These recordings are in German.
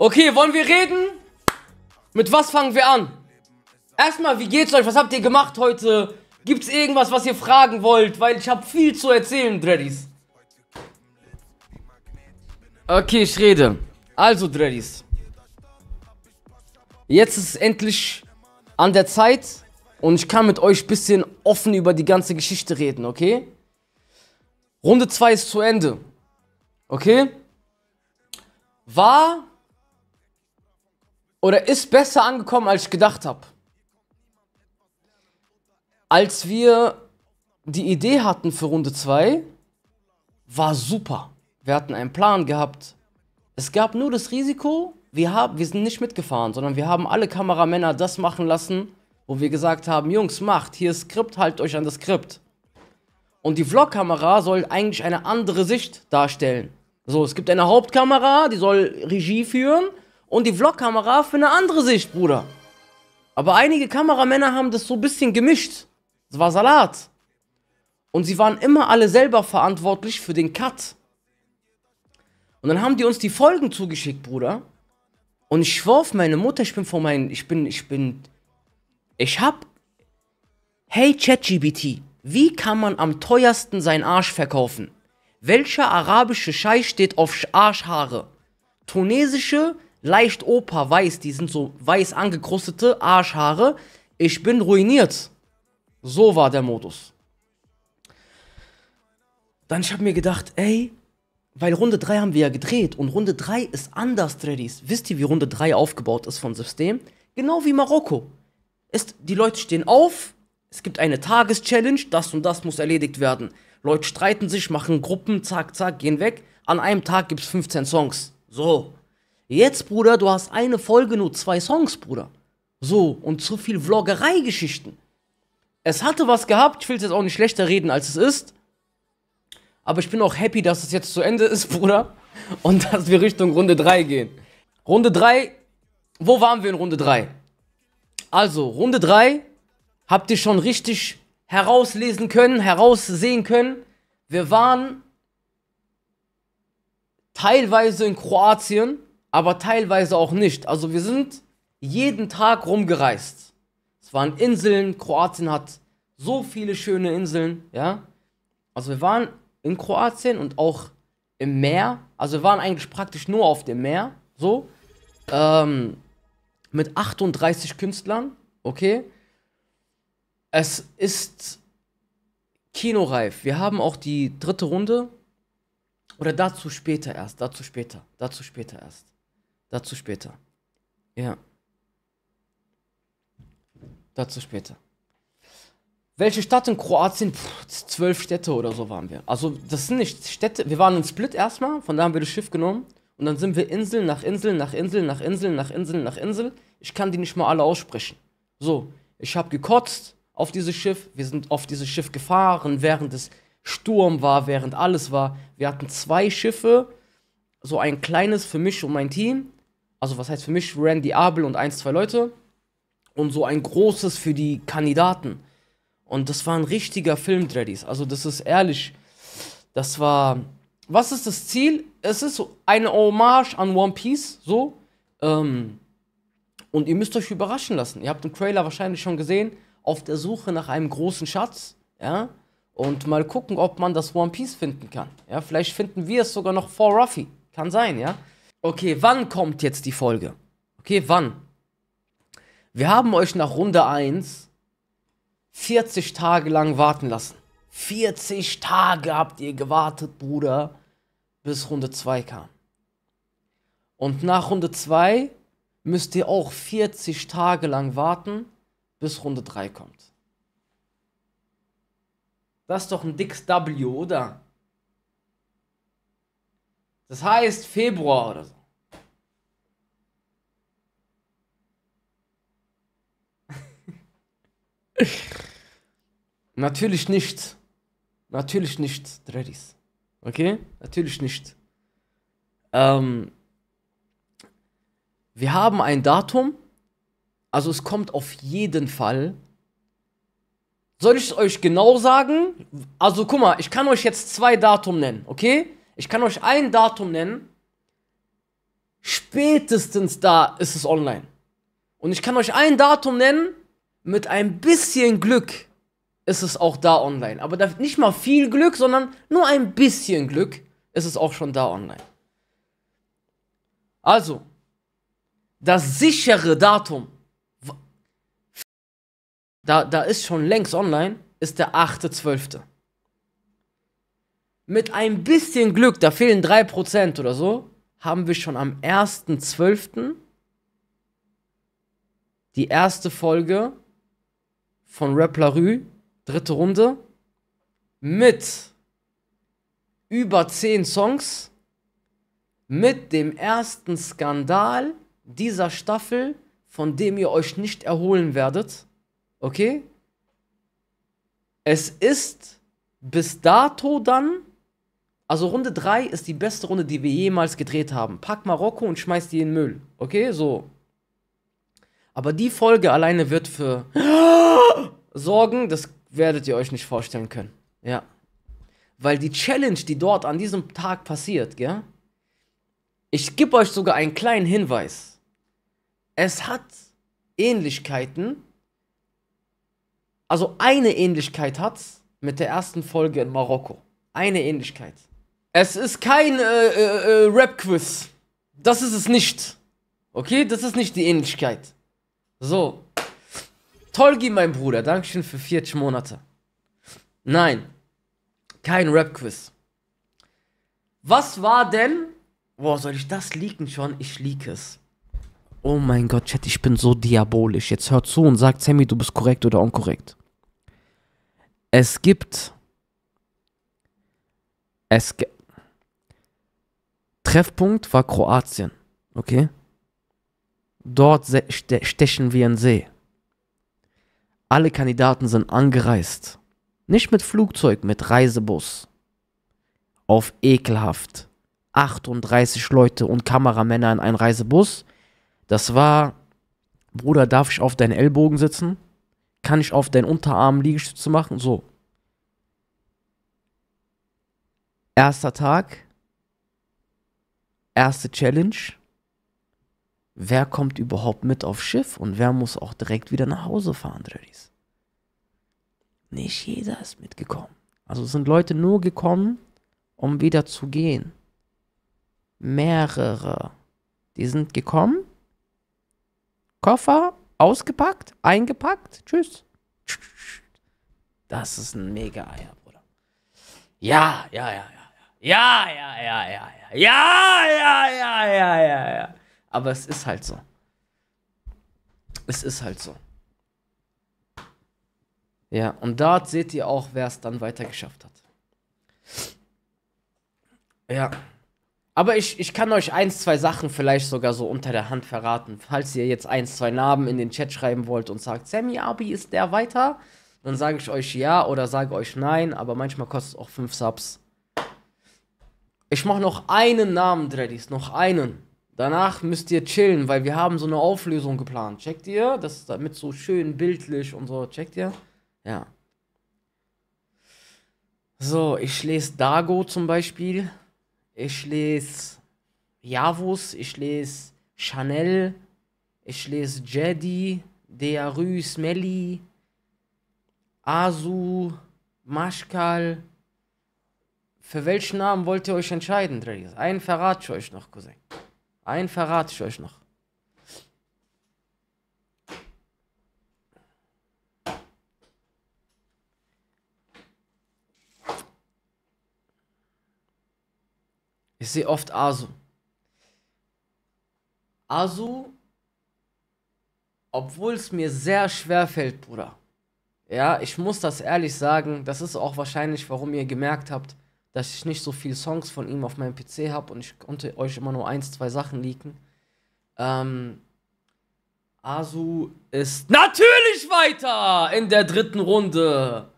Okay, wollen wir reden? Mit was fangen wir an? Erstmal, wie geht's euch? Was habt ihr gemacht heute? Gibt's irgendwas, was ihr fragen wollt? Weil ich hab viel zu erzählen, Dreadies. Okay, ich rede. Also, Dreadies. Jetzt ist es endlich an der Zeit und ich kann mit euch ein bisschen offen über die ganze Geschichte reden, okay? Runde 2 ist zu Ende. Okay? War oder ist besser angekommen, als ich gedacht habe. Als wir die Idee hatten für Runde 2, war super. Wir hatten einen Plan gehabt. Es gab nur das Risiko, wir, haben, wir sind nicht mitgefahren, sondern wir haben alle Kameramänner das machen lassen, wo wir gesagt haben, Jungs, macht, hier ist Skript, haltet euch an das Skript. Und die Vlogkamera soll eigentlich eine andere Sicht darstellen. So, es gibt eine Hauptkamera, die soll Regie führen und die Vlogkamera für eine andere Sicht, Bruder. Aber einige Kameramänner haben das so ein bisschen gemischt. Es war Salat. Und sie waren immer alle selber verantwortlich für den Cut. Und dann haben die uns die Folgen zugeschickt, Bruder. Und ich schwor auf meine Mutter, ich bin vor meinen, ich bin, ich bin, ich hab, hey ChatGBT, wie kann man am teuersten seinen Arsch verkaufen? Welcher arabische Scheiß steht auf Arschhaare? Tunesische, leicht Opa weiß, die sind so weiß angekrustete Arschhaare. Ich bin ruiniert. So war der Modus. Dann ich habe mir gedacht, ey, weil Runde 3 haben wir ja gedreht und Runde 3 ist anders, Dreadies. Wisst ihr, wie Runde 3 aufgebaut ist vom System? Genau wie Marokko. Ist, die Leute stehen auf, es gibt eine Tageschallenge, das und das muss erledigt werden. Leute streiten sich, machen Gruppen, zack, zack, gehen weg. An einem Tag gibt es 15 Songs. So. Jetzt, Bruder, du hast eine Folge, nur zwei Songs, Bruder. So, und zu viel Vloggerei-Geschichten. Es hatte was gehabt, ich will es jetzt auch nicht schlechter reden, als es ist. Aber ich bin auch happy, dass es jetzt zu Ende ist, Bruder. Und dass wir Richtung Runde 3 gehen. Runde 3, wo waren wir in Runde 3? Also, Runde 3 habt ihr schon richtig herauslesen können, heraussehen können. Wir waren teilweise in Kroatien, aber teilweise auch nicht. Also wir sind jeden Tag rumgereist. Es waren Inseln, Kroatien hat so viele schöne Inseln, ja. Also wir waren in Kroatien und auch im Meer. Also wir waren eigentlich praktisch nur auf dem Meer, so. Ähm, mit 38 Künstlern, okay. Es ist kinoreif. Wir haben auch die dritte Runde. Oder dazu später erst, dazu später, dazu später erst. Dazu später. Ja. Dazu später. Welche Stadt in Kroatien? Pff, zwölf Städte oder so waren wir. Also, das sind nicht Städte. Wir waren in Split erstmal, von da haben wir das Schiff genommen. Und dann sind wir Inseln nach Inseln nach Inseln nach Inseln nach Inseln nach Insel. Ich kann die nicht mal alle aussprechen. So, ich habe gekotzt auf dieses Schiff. Wir sind auf dieses Schiff gefahren, während es Sturm war, während alles war. Wir hatten zwei Schiffe, so ein kleines für mich und mein Team also was heißt für mich Randy Abel und ein, zwei Leute und so ein großes für die Kandidaten. Und das war ein richtiger Film, Dreddies. Also das ist ehrlich, das war... Was ist das Ziel? Es ist so eine Hommage an One Piece, so. Ähm, und ihr müsst euch überraschen lassen. Ihr habt den Trailer wahrscheinlich schon gesehen, auf der Suche nach einem großen Schatz, ja. Und mal gucken, ob man das One Piece finden kann. Ja, vielleicht finden wir es sogar noch vor Ruffy. Kann sein, ja. Okay, wann kommt jetzt die Folge? Okay, wann? Wir haben euch nach Runde 1 40 Tage lang warten lassen. 40 Tage habt ihr gewartet, Bruder, bis Runde 2 kam. Und nach Runde 2 müsst ihr auch 40 Tage lang warten, bis Runde 3 kommt. Das ist doch ein dickes W, oder? Das heißt Februar oder so. Natürlich nicht. Natürlich nicht, Dreadis. Okay? Natürlich nicht. Ähm, wir haben ein Datum. Also es kommt auf jeden Fall. Soll ich es euch genau sagen? Also guck mal, ich kann euch jetzt zwei Datum nennen, okay? Ich kann euch ein Datum nennen. Spätestens da ist es online. Und ich kann euch ein Datum nennen. Mit ein bisschen Glück ist es auch da online. Aber nicht mal viel Glück, sondern nur ein bisschen Glück ist es auch schon da online. Also, das sichere Datum, da, da ist schon längst online, ist der 8.12. Mit ein bisschen Glück, da fehlen 3% oder so, haben wir schon am 1.12. die erste Folge von Rap Larue, dritte Runde, mit über 10 Songs, mit dem ersten Skandal dieser Staffel, von dem ihr euch nicht erholen werdet. Okay? Es ist bis dato dann also Runde 3 ist die beste Runde, die wir jemals gedreht haben. Pack Marokko und schmeiß die in den Müll. Okay, so. Aber die Folge alleine wird für sorgen, das werdet ihr euch nicht vorstellen können. Ja. Weil die Challenge, die dort an diesem Tag passiert, gell? Ich gebe euch sogar einen kleinen Hinweis. Es hat Ähnlichkeiten. Also eine Ähnlichkeit hat's mit der ersten Folge in Marokko. Eine Ähnlichkeit. Es ist kein äh, äh, äh, Rap-Quiz. Das ist es nicht. Okay, das ist nicht die Ähnlichkeit. So. Tolgi, mein Bruder, Dankeschön für 40 Monate. Nein, kein Rap-Quiz. Was war denn. Boah, soll ich das leaken schon? Ich leak es. Oh mein Gott, Chat, ich bin so diabolisch. Jetzt hör zu und sag, Sammy, du bist korrekt oder unkorrekt. Es gibt. Es gibt Treffpunkt war Kroatien. Okay? Dort stechen wir in See. Alle Kandidaten sind angereist. Nicht mit Flugzeug, mit Reisebus. Auf ekelhaft. 38 Leute und Kameramänner in einen Reisebus. Das war, Bruder, darf ich auf deinen Ellbogen sitzen? Kann ich auf deinen Unterarm Liegestütze machen? So. Erster Tag, Erste Challenge. Wer kommt überhaupt mit aufs Schiff und wer muss auch direkt wieder nach Hause fahren, Dreadis? Nicht jeder ist mitgekommen. Also sind Leute nur gekommen, um wieder zu gehen. Mehrere. Die sind gekommen, Koffer ausgepackt, eingepackt, tschüss. Das ist ein mega Eier, Bruder. Ja, ja, ja, ja. Ja, ja, ja, ja, ja. Ja, ja, ja, ja, ja, ja. Aber es ist halt so. Es ist halt so. Ja, und dort seht ihr auch, wer es dann weitergeschafft hat. Ja. Aber ich, ich kann euch eins, zwei Sachen vielleicht sogar so unter der Hand verraten. Falls ihr jetzt eins, zwei Namen in den Chat schreiben wollt und sagt, Sammy Abi, ist der weiter? Dann sage ich euch ja oder sage euch nein, aber manchmal kostet es auch fünf Subs. Ich mache noch einen Namen, Dreadies, noch einen. Danach müsst ihr chillen, weil wir haben so eine Auflösung geplant. Checkt ihr? Das ist damit so schön bildlich und so. Checkt ihr? Ja. So, ich lese Dago zum Beispiel. Ich lese Javus. Ich lese Chanel. Ich lese Jedi. Dearus, Melli. Asu. Maschkal. Für welchen Namen wollt ihr euch entscheiden, Dredis? Einen verrate ich euch noch, Cousin. Einen verrate ich euch noch. Ich sehe oft Asu. Asu, obwohl es mir sehr schwer fällt, Bruder. Ja, ich muss das ehrlich sagen. Das ist auch wahrscheinlich, warum ihr gemerkt habt, dass ich nicht so viele Songs von ihm auf meinem PC habe und ich konnte euch immer nur eins, zwei Sachen leaken. Ähm, Asu ist natürlich weiter in der dritten Runde.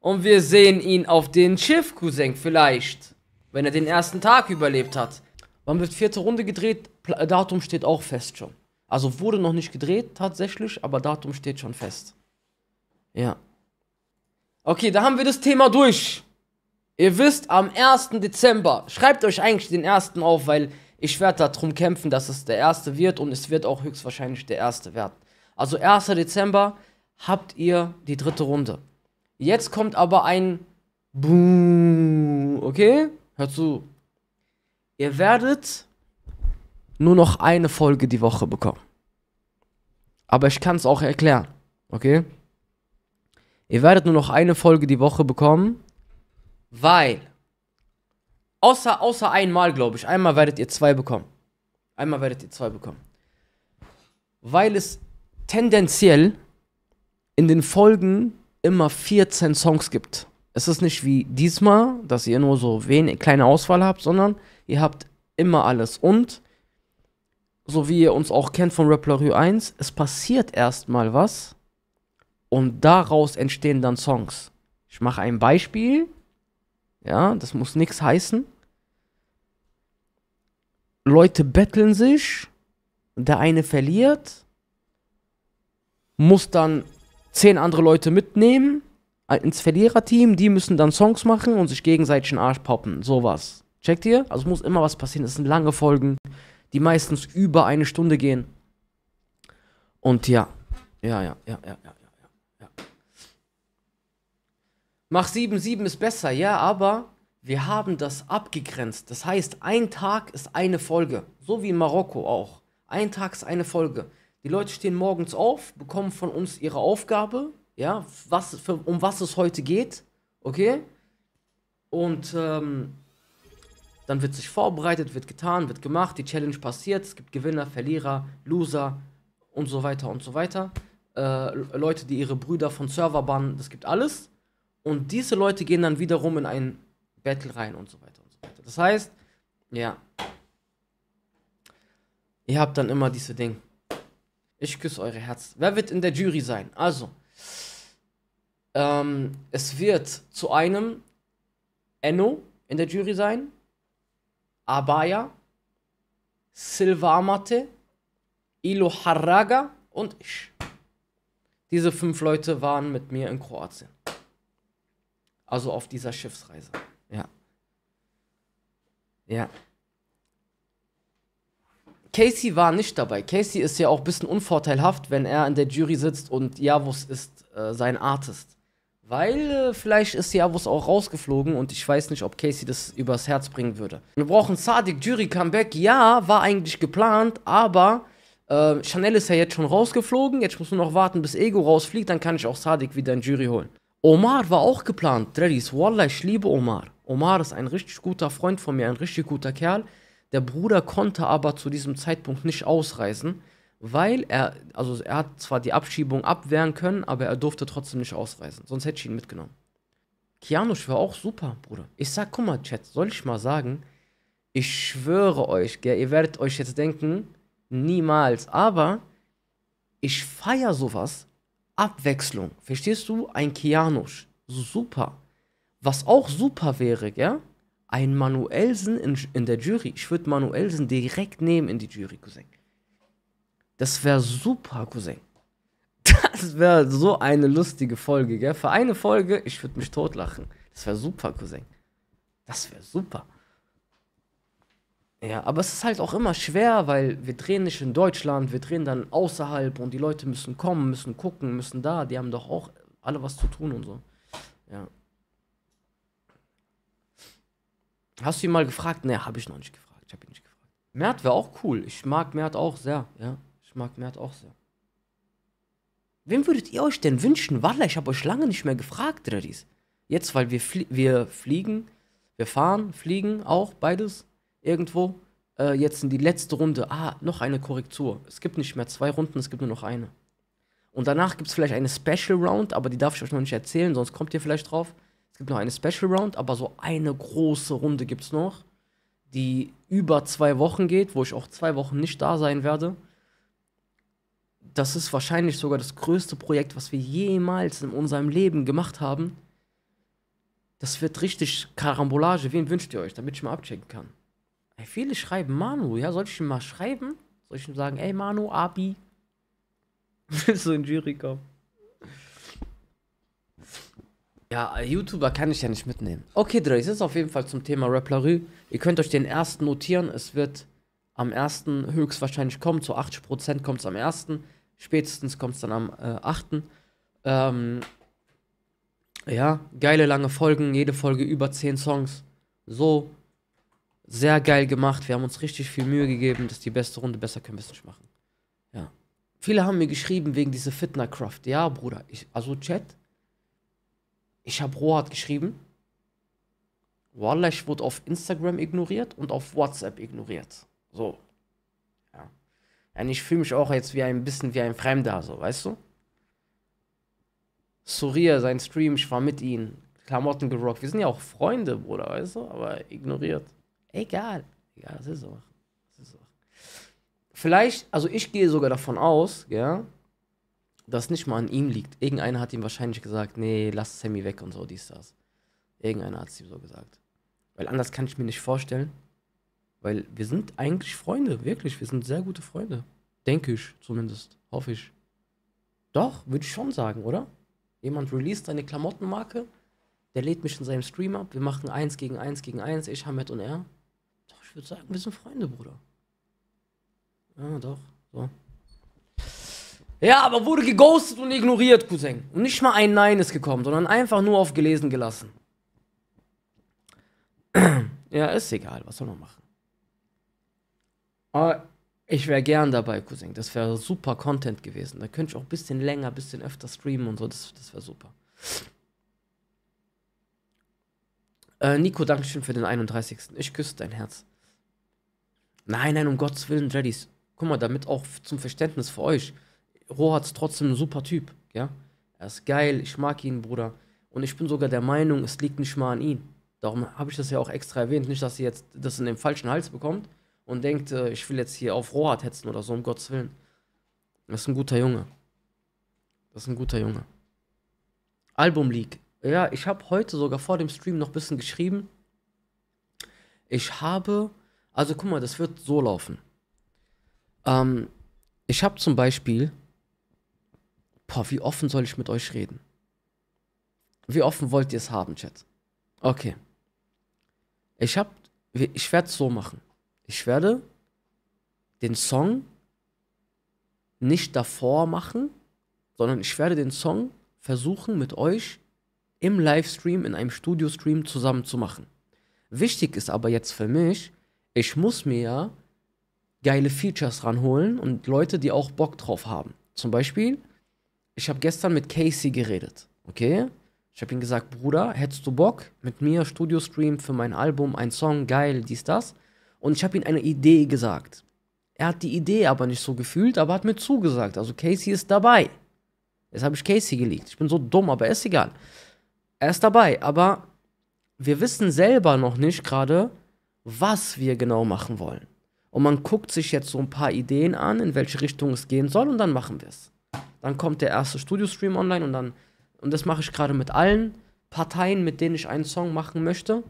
Und wir sehen ihn auf den Schiff, Cousin, vielleicht. Wenn er den ersten Tag überlebt hat. Wann wird vierte Runde gedreht? Äh, Datum steht auch fest schon. Also wurde noch nicht gedreht tatsächlich, aber Datum steht schon fest. Ja. Okay, da haben wir das Thema durch. Ihr wisst, am 1. Dezember, schreibt euch eigentlich den 1. auf, weil ich werde darum kämpfen, dass es der 1. wird und es wird auch höchstwahrscheinlich der 1. werden. Also 1. Dezember habt ihr die dritte Runde. Jetzt kommt aber ein Boom, okay? Hört zu. Ihr werdet nur noch eine Folge die Woche bekommen. Aber ich kann es auch erklären, okay? Ihr werdet nur noch eine Folge die Woche bekommen weil, außer, außer einmal, glaube ich, einmal werdet ihr zwei bekommen. Einmal werdet ihr zwei bekommen. Weil es tendenziell in den Folgen immer 14 Songs gibt. Es ist nicht wie diesmal, dass ihr nur so wenig, kleine Auswahl habt, sondern ihr habt immer alles. Und, so wie ihr uns auch kennt von Rappler 1, es passiert erstmal was und daraus entstehen dann Songs. Ich mache ein Beispiel ja, das muss nichts heißen. Leute betteln sich, der eine verliert, muss dann zehn andere Leute mitnehmen äh, ins Verliererteam, die müssen dann Songs machen und sich gegenseitig den Arsch poppen, sowas. Checkt ihr? Also muss immer was passieren, es sind lange Folgen, die meistens über eine Stunde gehen. Und ja, ja, ja, ja, ja, ja. Mach 7-7 ist besser, ja, aber wir haben das abgegrenzt. Das heißt, ein Tag ist eine Folge. So wie in Marokko auch. Ein Tag ist eine Folge. Die Leute stehen morgens auf, bekommen von uns ihre Aufgabe, ja, was, für, um was es heute geht, okay? Und ähm, dann wird sich vorbereitet, wird getan, wird gemacht, die Challenge passiert, es gibt Gewinner, Verlierer, Loser und so weiter und so weiter. Äh, Leute, die ihre Brüder von Server bannen, das gibt alles. Und diese Leute gehen dann wiederum in ein Battle rein und so weiter und so weiter. Das heißt, ja. Ihr habt dann immer diese Ding. Ich küsse eure Herzen. Wer wird in der Jury sein? Also, ähm, es wird zu einem Enno in der Jury sein, Abaya, Silvamate, Ilo Haraga und ich. Diese fünf Leute waren mit mir in Kroatien. Also auf dieser Schiffsreise. Ja. Ja. Casey war nicht dabei. Casey ist ja auch ein bisschen unvorteilhaft, wenn er in der Jury sitzt und Javus ist äh, sein Artist. Weil äh, vielleicht ist Javus auch rausgeflogen und ich weiß nicht, ob Casey das übers Herz bringen würde. Wir brauchen Sadik, Jury, Comeback. Ja, war eigentlich geplant, aber äh, Chanel ist ja jetzt schon rausgeflogen. Jetzt muss nur noch warten, bis Ego rausfliegt. Dann kann ich auch Sadik wieder in Jury holen. Omar war auch geplant, Dreddies. Wallah, ich liebe Omar. Omar ist ein richtig guter Freund von mir, ein richtig guter Kerl. Der Bruder konnte aber zu diesem Zeitpunkt nicht ausreisen, weil er, also er hat zwar die Abschiebung abwehren können, aber er durfte trotzdem nicht ausreisen. Sonst hätte ich ihn mitgenommen. Kianusch war auch super, Bruder. Ich sag, guck mal, Chat, soll ich mal sagen, ich schwöre euch, gell, ihr werdet euch jetzt denken, niemals. Aber ich feier sowas, Abwechslung. Verstehst du? Ein Kianosch. Super. Was auch super wäre, gell? Ein Manuelsen in, in der Jury. Ich würde Manuelsen direkt nehmen in die Jury, Cousin. Das wäre super, Cousin. Das wäre so eine lustige Folge, gell? Für eine Folge, ich würde mich totlachen. Das wäre super, Cousin. Das wäre super. Ja, aber es ist halt auch immer schwer, weil wir drehen nicht in Deutschland, wir drehen dann außerhalb und die Leute müssen kommen, müssen gucken, müssen da, die haben doch auch alle was zu tun und so. Ja. Hast du ihn mal gefragt? Ne, habe ich noch nicht gefragt. Ich habe ihn nicht gefragt. Mert wäre auch cool. Ich mag Mert auch sehr, ja. Ich mag Mert auch sehr. Wem würdet ihr euch denn wünschen? Walla, ich habe euch lange nicht mehr gefragt, Dreddis. Jetzt, weil wir, flie wir fliegen, wir fahren, fliegen auch, beides irgendwo, äh, jetzt in die letzte Runde, ah, noch eine Korrektur. Es gibt nicht mehr zwei Runden, es gibt nur noch eine. Und danach gibt es vielleicht eine Special Round, aber die darf ich euch noch nicht erzählen, sonst kommt ihr vielleicht drauf. Es gibt noch eine Special Round, aber so eine große Runde gibt es noch, die über zwei Wochen geht, wo ich auch zwei Wochen nicht da sein werde. Das ist wahrscheinlich sogar das größte Projekt, was wir jemals in unserem Leben gemacht haben. Das wird richtig Karambolage. Wen wünscht ihr euch, damit ich mal abchecken kann? Hey, viele schreiben Manu, ja, soll ich ihm mal schreiben? Soll ich ihm sagen, ey Manu, Abi? Willst du in Jury kommen. Ja, YouTuber kann ich ja nicht mitnehmen. Okay, Dre, es ist auf jeden Fall zum Thema Rapplerie. Ihr könnt euch den ersten notieren. Es wird am ersten höchstwahrscheinlich kommen. Zu 80% kommt es am ersten. Spätestens kommt es dann am äh, 8. Ähm, ja, geile lange Folgen. Jede Folge über 10 Songs. So, sehr geil gemacht. Wir haben uns richtig viel Mühe gegeben, dass die beste Runde besser können wir es nicht machen. Ja. Viele haben mir geschrieben wegen dieser Craft. Ja, Bruder, ich, also Chat, ich habe Rohat geschrieben. Wallah, ich wurde auf Instagram ignoriert und auf WhatsApp ignoriert. So. Ja. Und ich fühle mich auch jetzt wie ein bisschen wie ein Fremder, so, weißt du? Surya, sein Stream, ich war mit ihm. Klamotten gerockt. Wir sind ja auch Freunde, Bruder, weißt du? Aber ignoriert. Egal. Egal, das ist so. Das ist so. Vielleicht, also ich gehe sogar davon aus, ja, dass nicht mal an ihm liegt. Irgendeiner hat ihm wahrscheinlich gesagt, nee, lass Sammy weg und so, dies, das. Irgendeiner hat es ihm so gesagt. Weil anders kann ich mir nicht vorstellen. Weil wir sind eigentlich Freunde, wirklich. Wir sind sehr gute Freunde. Denke ich zumindest. Hoffe ich. Doch, würde ich schon sagen, oder? Jemand released seine Klamottenmarke, der lädt mich in seinem Stream ab. Wir machen eins gegen eins gegen eins, ich, Hamed und er ich würde sagen, wir sind Freunde, Bruder. Ja, doch, so. Ja, aber wurde geghostet und ignoriert, Cousin. Und nicht mal ein Nein ist gekommen, sondern einfach nur auf gelesen gelassen. ja, ist egal, was soll man machen. Aber ah, ich wäre gern dabei, Cousin. Das wäre super Content gewesen. Da könnte ich auch ein bisschen länger, ein bisschen öfter streamen und so. Das, das wäre super. Äh, Nico, schön für den 31. Ich küsse dein Herz. Nein, nein, um Gottes Willen, Dreadies. Guck mal, damit auch zum Verständnis für euch. ist trotzdem ein super Typ, ja. Er ist geil, ich mag ihn, Bruder. Und ich bin sogar der Meinung, es liegt nicht mal an ihm. Darum habe ich das ja auch extra erwähnt. Nicht, dass ihr jetzt das in den falschen Hals bekommt und denkt, äh, ich will jetzt hier auf Rohat hetzen oder so, um Gottes Willen. Das ist ein guter Junge. Das ist ein guter Junge. Album League. Ja, ich habe heute sogar vor dem Stream noch ein bisschen geschrieben. Ich habe also guck mal, das wird so laufen. Ähm, ich habe zum Beispiel, boah, wie offen soll ich mit euch reden? Wie offen wollt ihr es haben, Chat? Okay. Ich habe, ich werde es so machen. Ich werde den Song nicht davor machen, sondern ich werde den Song versuchen mit euch im Livestream, in einem Studio-Stream zusammen zu machen. Wichtig ist aber jetzt für mich, ich muss mir geile Features ranholen und Leute, die auch Bock drauf haben. Zum Beispiel, ich habe gestern mit Casey geredet, okay? Ich habe ihm gesagt, Bruder, hättest du Bock mit mir Studio-Stream für mein Album, ein Song, geil, dies, das? Und ich habe ihm eine Idee gesagt. Er hat die Idee aber nicht so gefühlt, aber hat mir zugesagt. Also Casey ist dabei. Jetzt habe ich Casey geleakt. Ich bin so dumm, aber ist egal. Er ist dabei, aber wir wissen selber noch nicht gerade, was wir genau machen wollen. Und man guckt sich jetzt so ein paar Ideen an, in welche Richtung es gehen soll, und dann machen wir es. Dann kommt der erste Studio-Stream online und dann, und das mache ich gerade mit allen Parteien, mit denen ich einen Song machen möchte,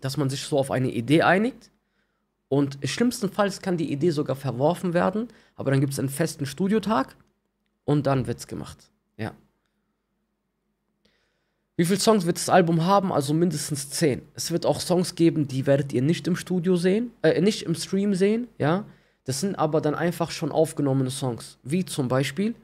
dass man sich so auf eine Idee einigt. Und schlimmstenfalls kann die Idee sogar verworfen werden, aber dann gibt es einen festen Studiotag und dann wird es gemacht. Ja. Wie viele Songs wird das Album haben? Also mindestens 10. Es wird auch Songs geben, die werdet ihr nicht im Studio sehen, äh, nicht im Stream sehen, ja. Das sind aber dann einfach schon aufgenommene Songs. Wie zum Beispiel,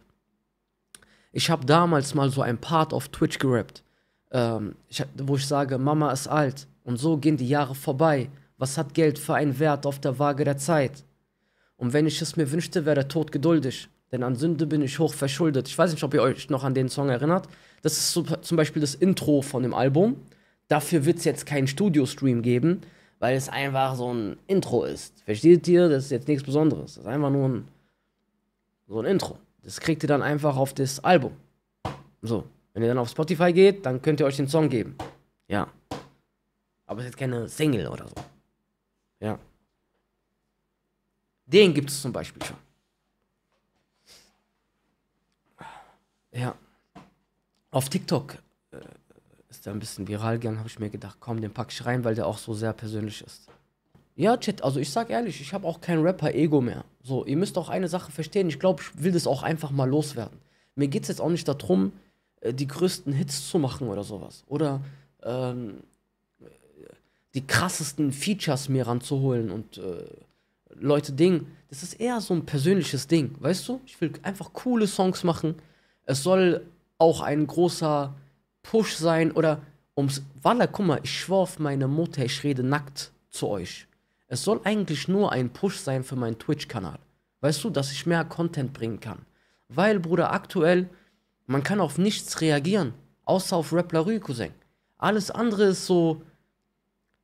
ich habe damals mal so ein Part auf Twitch gerappt, ähm, ich, wo ich sage, Mama ist alt und so gehen die Jahre vorbei. Was hat Geld für einen Wert auf der Waage der Zeit? Und wenn ich es mir wünschte, wäre der Tod geduldig, denn an Sünde bin ich hoch verschuldet. Ich weiß nicht, ob ihr euch noch an den Song erinnert. Das ist so, zum Beispiel das Intro von dem Album. Dafür wird es jetzt keinen Studio-Stream geben, weil es einfach so ein Intro ist. Versteht ihr? Das ist jetzt nichts Besonderes. Das ist einfach nur ein, so ein Intro. Das kriegt ihr dann einfach auf das Album. So. Wenn ihr dann auf Spotify geht, dann könnt ihr euch den Song geben. Ja. Aber es ist jetzt keine Single oder so. Ja. Den gibt es zum Beispiel schon. Ja auf TikTok äh, ist er ein bisschen viral gegangen, habe ich mir gedacht, komm, den pack ich rein, weil der auch so sehr persönlich ist. Ja, Chat, also ich sag ehrlich, ich habe auch kein Rapper-Ego mehr. So, ihr müsst auch eine Sache verstehen. Ich glaube, ich will das auch einfach mal loswerden. Mir geht es jetzt auch nicht darum, äh, die größten Hits zu machen oder sowas. Oder ähm, die krassesten Features mir ranzuholen und äh, Leute Ding. Das ist eher so ein persönliches Ding, weißt du? Ich will einfach coole Songs machen. Es soll auch ein großer Push sein oder ums. Walla, guck mal, ich schwör auf meine Mutter, ich rede nackt zu euch. Es soll eigentlich nur ein Push sein für meinen Twitch-Kanal. Weißt du, dass ich mehr Content bringen kann. Weil, Bruder, aktuell, man kann auf nichts reagieren, außer auf Rappler Larue, Cousin. Alles andere ist so,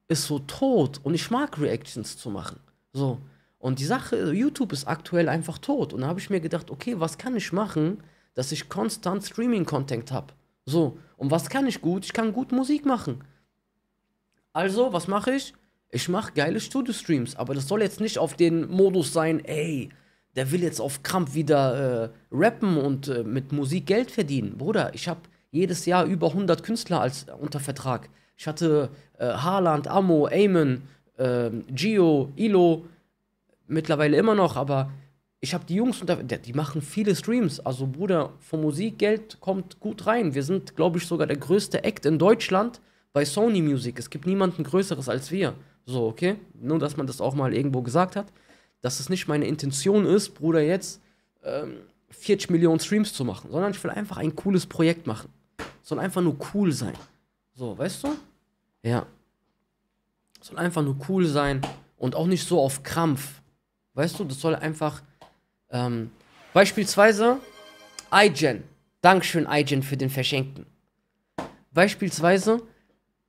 ist so tot und ich mag Reactions zu machen. So. Und die Sache, YouTube ist aktuell einfach tot. Und da habe ich mir gedacht, okay, was kann ich machen, dass ich konstant Streaming-Content habe. So, und was kann ich gut? Ich kann gut Musik machen. Also, was mache ich? Ich mache geile Studio-Streams, aber das soll jetzt nicht auf den Modus sein, ey, der will jetzt auf Krampf wieder äh, rappen und äh, mit Musik Geld verdienen. Bruder, ich habe jedes Jahr über 100 Künstler als, äh, unter Vertrag. Ich hatte äh, Haaland, Amo, Eamon, ähm, Gio, Ilo, mittlerweile immer noch, aber ich habe die Jungs unter, die machen viele Streams. Also Bruder, vom Musikgeld kommt gut rein. Wir sind, glaube ich, sogar der größte Act in Deutschland bei Sony Music. Es gibt niemanden Größeres als wir. So, okay? Nur, dass man das auch mal irgendwo gesagt hat, dass es nicht meine Intention ist, Bruder, jetzt ähm, 40 Millionen Streams zu machen, sondern ich will einfach ein cooles Projekt machen. soll einfach nur cool sein. So, weißt du? Ja. soll einfach nur cool sein und auch nicht so auf Krampf. Weißt du, das soll einfach ähm, beispielsweise iGen. Dankeschön, iGen, für den Verschenken. Beispielsweise,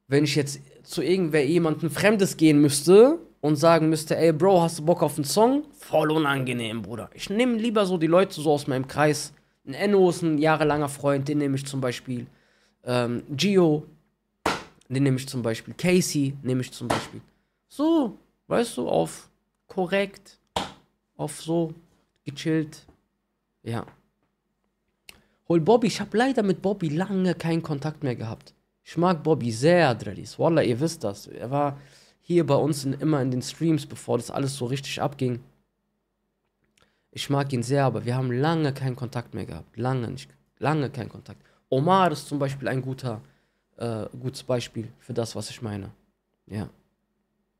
wenn ich jetzt zu irgendwer jemandem Fremdes gehen müsste und sagen müsste, ey Bro, hast du Bock auf einen Song? Voll unangenehm, Bruder. Ich nehme lieber so die Leute so aus meinem Kreis. Ein Enno ist ein jahrelanger Freund, den nehme ich zum Beispiel. Ähm, Gio, den nehme ich zum Beispiel. Casey nehme ich zum Beispiel. So, weißt du, auf korrekt, auf so gechillt. Ja. Hol Bobby, ich habe leider mit Bobby lange keinen Kontakt mehr gehabt. Ich mag Bobby sehr, Dreddys. Wallah, ihr wisst das. Er war hier bei uns in, immer in den Streams, bevor das alles so richtig abging. Ich mag ihn sehr, aber wir haben lange keinen Kontakt mehr gehabt. Lange nicht. Lange keinen Kontakt. Omar ist zum Beispiel ein guter, äh, gutes Beispiel für das, was ich meine. Ja.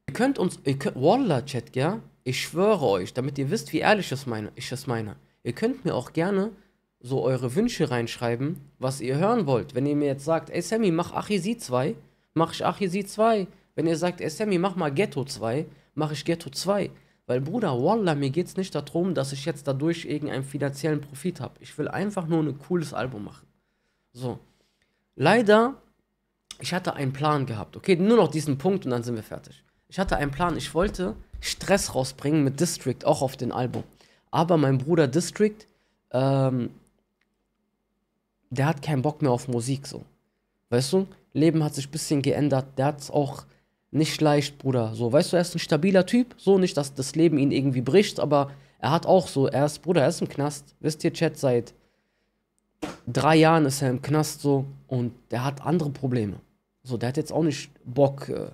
Ihr könnt uns, ihr könnt, Wallah, Chat, gell? Ich schwöre euch, damit ihr wisst, wie ehrlich ich es meine. Ich es meine. Ihr könnt mir auch gerne so eure Wünsche reinschreiben, was ihr hören wollt. Wenn ihr mir jetzt sagt, ey Sammy, mach Achisi 2, mach ich Achisi 2. Wenn ihr sagt, ey Sammy, mach mal Ghetto 2, mach ich Ghetto 2. Weil Bruder, Wallah, mir geht es nicht darum, dass ich jetzt dadurch irgendeinen finanziellen Profit habe. Ich will einfach nur ein cooles Album machen. So. Leider, ich hatte einen Plan gehabt. Okay, nur noch diesen Punkt und dann sind wir fertig. Ich hatte einen Plan. Ich wollte Stress rausbringen mit District, auch auf den Album. Aber mein Bruder District, ähm, der hat keinen Bock mehr auf Musik so. Weißt du? Leben hat sich ein bisschen geändert. Der hat es auch nicht leicht, Bruder. So, weißt du, er ist ein stabiler Typ. So, nicht, dass das Leben ihn irgendwie bricht, aber er hat auch so, er ist, Bruder, er ist im Knast. Wisst ihr, Chat, seit drei Jahren ist er im Knast so und der hat andere Probleme. So, der hat jetzt auch nicht Bock, äh,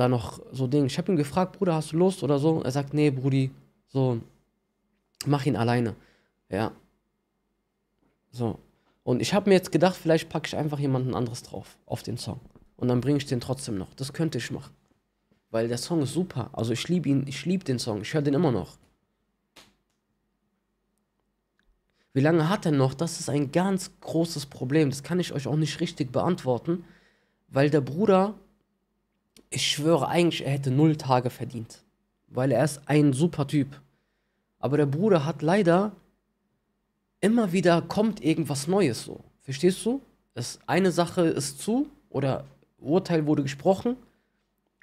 da noch so Ding. Ich habe ihn gefragt, Bruder, hast du Lust oder so? Er sagt, nee, Brudi, so, mach ihn alleine. Ja. So. Und ich habe mir jetzt gedacht, vielleicht packe ich einfach jemanden anderes drauf auf den Song. Und dann bringe ich den trotzdem noch. Das könnte ich machen. Weil der Song ist super. Also ich liebe ihn, ich liebe den Song, ich höre den immer noch. Wie lange hat er noch? Das ist ein ganz großes Problem. Das kann ich euch auch nicht richtig beantworten, weil der Bruder ich schwöre eigentlich, er hätte null Tage verdient. Weil er ist ein super Typ. Aber der Bruder hat leider immer wieder kommt irgendwas Neues so. Verstehst du? Das eine Sache ist zu oder Urteil wurde gesprochen.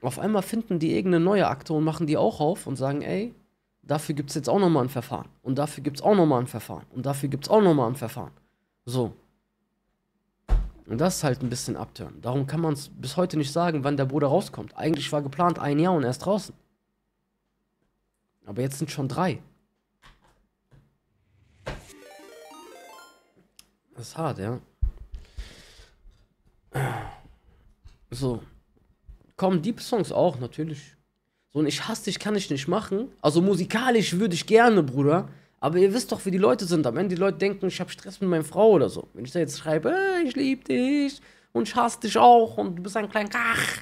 Auf einmal finden die irgendeine neue Akte und machen die auch auf und sagen, ey, dafür gibt es jetzt auch nochmal ein Verfahren. Und dafür gibt es auch nochmal ein Verfahren. Und dafür gibt es auch nochmal ein Verfahren. So. Und das ist halt ein bisschen abtören. Darum kann man es bis heute nicht sagen, wann der Bruder rauskommt. Eigentlich war geplant ein Jahr und er ist draußen. Aber jetzt sind schon drei. Das ist hart, ja. So. Kommen Deep-Songs auch, natürlich. So, und ich hasse dich kann ich nicht machen. Also musikalisch würde ich gerne, Bruder. Aber ihr wisst doch, wie die Leute sind. Am Ende die Leute denken, ich habe Stress mit meiner Frau oder so. Wenn ich da jetzt schreibe, ich liebe dich und ich hasse dich auch und du bist ein kleiner Kach.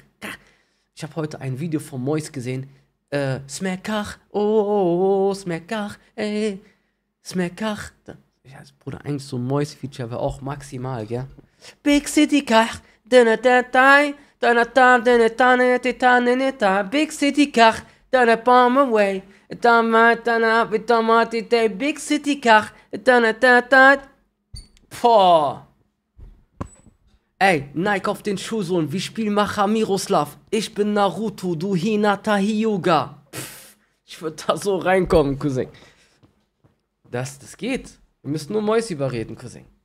Ich habe heute ein Video von Mois gesehen. Äh, Smackach, oh, oh, oh Smackach, ey, Smackach. Ja, Bruder, eigentlich so ein Mois-Feature wäre auch maximal, gell? Big City Kach, deine Datei, deine Tane, deine Tane, deine Tane, Big City Kach, deine Bomb away. Big City Kach. Boah. Ey, Nike auf den Schuhsohn, wie Spielmacher Miroslav. Ich bin Naruto, du Hinata Hyuga. Pff, ich würde da so reinkommen, Cousin. Das, das geht. Wir müssen nur Mäuse überreden, Cousin.